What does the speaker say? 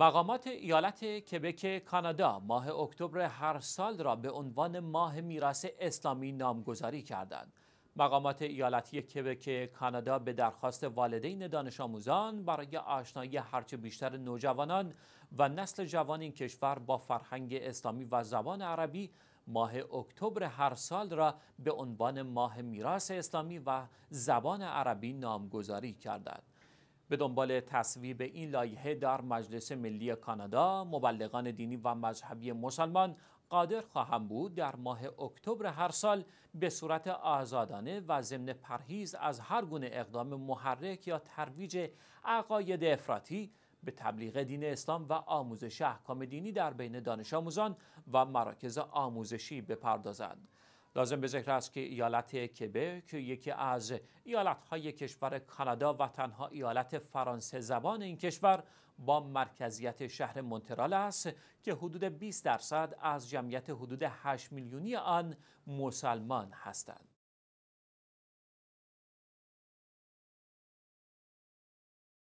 مقامات ایالت کبک کانادا ماه اکتبر هر سال را به عنوان ماه میراث اسلامی نامگذاری کردند. مقامات ایالتی کبک کانادا به درخواست والدین دانش آموزان برای آشنایی هرچه بیشتر نوجوانان و نسل جوان این کشور با فرهنگ اسلامی و زبان عربی ماه اکتبر هر سال را به عنوان ماه میراث اسلامی و زبان عربی نامگذاری کردند. به دنبال تصویب این لایحه در مجلس ملی کانادا مبلغان دینی و مذهبی مسلمان قادر خواهم بود در ماه اکتبر هر سال به صورت آزادانه و ضمن پرهیز از هر گونه اقدام محرک یا ترویج عقاید افراطی به تبلیغ دین اسلام و آموزش احکام دینی در بین دانش آموزان و مراکز آموزشی بپردازند. لازم به ذکر است که ایالت کبک یکی از ایالت های کشور کانادا و تنها ایالت فرانسه زبان این کشور با مرکزیت شهر مونترال است که حدود 20 درصد از جمعیت حدود 8 میلیونی آن مسلمان هستند.